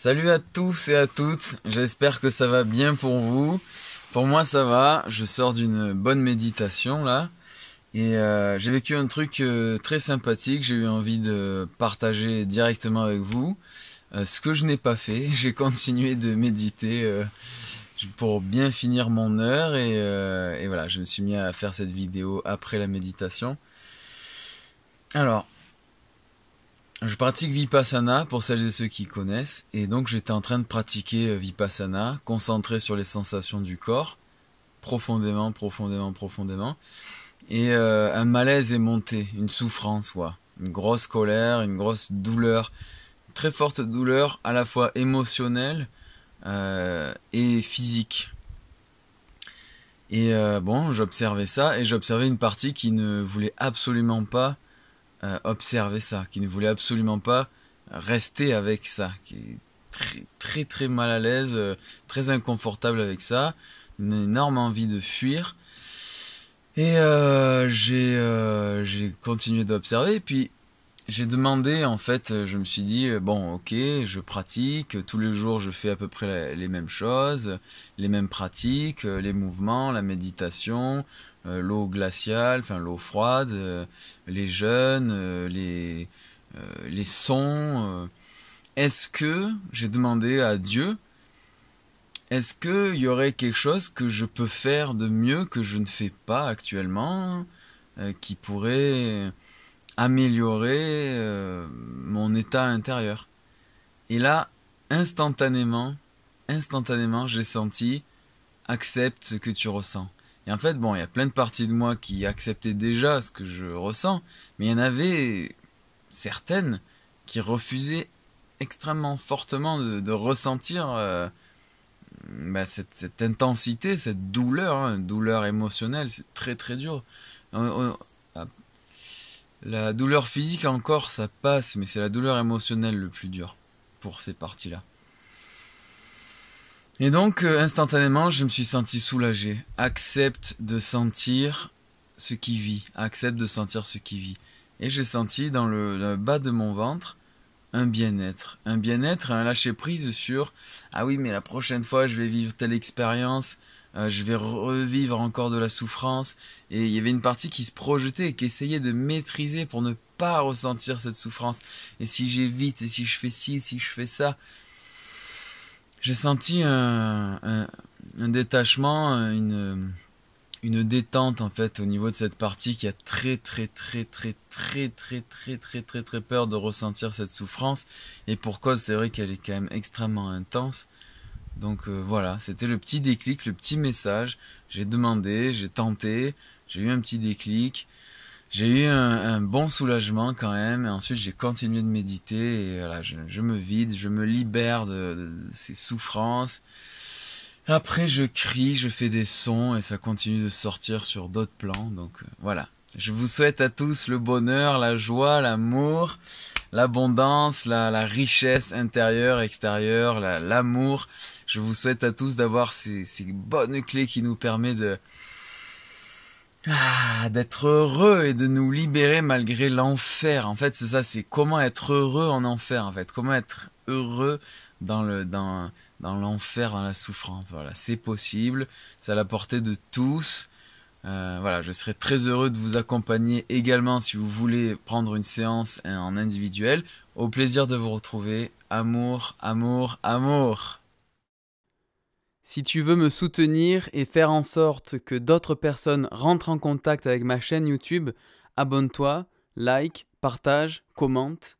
Salut à tous et à toutes, j'espère que ça va bien pour vous. Pour moi ça va, je sors d'une bonne méditation là. Et euh, j'ai vécu un truc euh, très sympathique, j'ai eu envie de partager directement avec vous. Euh, ce que je n'ai pas fait, j'ai continué de méditer pour bien finir mon heure. Et, et voilà, je me suis mis à faire cette vidéo après la méditation. Alors, je pratique Vipassana pour celles et ceux qui connaissent, et donc j'étais en train de pratiquer euh, Vipassana, concentré sur les sensations du corps, profondément, profondément, profondément, et euh, un malaise est monté, une souffrance, quoi, une grosse colère, une grosse douleur, très forte douleur à la fois émotionnelle euh, et physique. Et bon, j'observais ça, et j'observais une partie qui ne voulait absolument pas euh, observer ça, qui ne voulait absolument pas rester avec ça, qui est très très, mal à l'aise, euh, très inconfortable avec ça, une énorme envie de fuir. Et euh, j'ai j'ai continué d'observer, puis j'ai demandé, en fait, je me suis dit, bon, ok, je pratique, tous les jours je fais à peu près les mêmes choses, les mêmes pratiques, les mouvements, la méditation, euh, l'eau glaciale, enfin l'eau froide, euh, les jeunes, euh, les, les sons. est-ce que, j'ai demandé à Dieu, est-ce qu'il y aurait quelque chose que je peux faire de mieux que je ne fais pas actuellement, qui pourrait améliorer mon état intérieur Et là, instantanément, instantanément, j'ai senti accepte ce que tu ressens. Et en fait, bon, il y a plein de parties de moi qui acceptaient déjà ce que je ressens, mais il y en avait certaines qui refusaient extrêmement fortement de, ressentir euh, bah, cette, intensité, cette douleur, hein, douleur émotionnelle, c'est très très dur. Ah, la douleur physique encore, ça passe, mais c'est la douleur émotionnelle le plus dur pour ces parties-là. Et donc, euh, instantanément, je me suis senti soulagé. Accepte de sentir ce qui vit. Accepte de sentir ce qui vit. Et j'ai senti dans le, bas de mon ventre un bien-être. Un bien-être, un lâcher-prise sur Ah oui, mais la prochaine fois, je vais vivre telle expérience. Euh, je vais revivre encore de la souffrance. Et il y avait une partie qui se projetait et qui essayait de maîtriser pour ne pas ressentir cette souffrance. Et si j'évite, et si je fais ci, si je fais ça, j'ai senti un, détachement, une, détente en fait au niveau de cette partie qui a très très très très très très très très très très peur de ressentir cette souffrance et pour cause c'est vrai qu'elle est quand même extrêmement intense donc euh, voilà c'était le petit déclic le petit message j'ai demandé j'ai tenté j'ai eu un petit déclic j'ai eu un, bon soulagement quand même. Et ensuite, j'ai continué de méditer et voilà, je, me vide, je me libère de, ces souffrances. Après, je crie, je fais des sons et ça continue de sortir sur d'autres plans. Donc euh, voilà. Je vous souhaite à tous le bonheur, la joie, l'amour, l'abondance, la, richesse intérieure, extérieure, l'amour. je vous souhaite à tous d'avoir ces, ces bonnes clés qui nous permettent de, ah, d'être heureux et de nous libérer malgré l'enfer. En fait, c'est ça, c'est comment être heureux en enfer, en fait. Comment être heureux dans le dans dans l'enfer, dans la souffrance. Voilà, c'est possible, c'est à la portée de tous. Euh, voilà, je serais très heureux de vous accompagner également si vous voulez prendre une séance en individuel. Au plaisir de vous retrouver. Amour, amour, amour. Si tu veux me soutenir et faire en sorte que d'autres personnes rentrent en contact avec ma chaîne YouTube, abonne-toi, like, partage, commente.